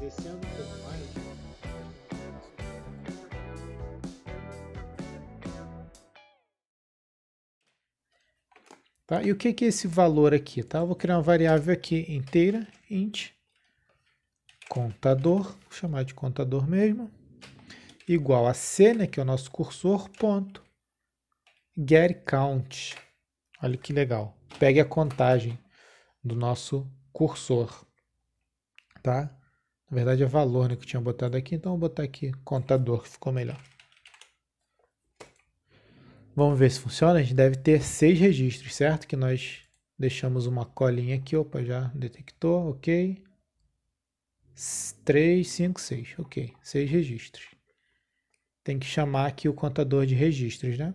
descendo um pouco mais. Tá? E o que, que é esse valor aqui? Tá? Eu vou criar uma variável aqui inteira, int, contador, vou chamar de contador mesmo, igual a C, né, que é o nosso cursor, ponto, getCount. Olha que legal. Pegue a contagem do nosso cursor. Tá? Na verdade é valor né, que eu tinha botado aqui, então vou botar aqui contador, que ficou melhor. Vamos ver se funciona. A gente deve ter seis registros, certo? Que nós deixamos uma colinha aqui, opa, já detectou, ok. 3, 5, 6, ok, seis registros. Tem que chamar aqui o contador de registros, né?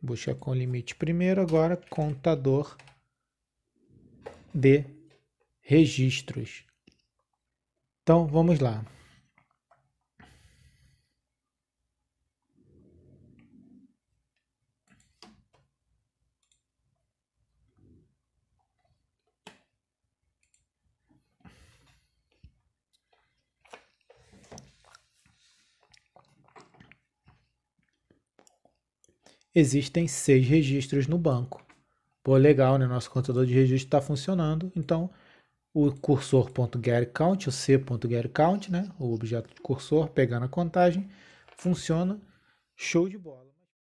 Busca com limite primeiro, agora contador de registros. Então vamos lá. Existem seis registros no banco. Pô, legal, né? Nosso contador de registro está funcionando. Então, o cursor.getCount, o c.getCount, né? o objeto de cursor pegando a contagem, funciona show de bola.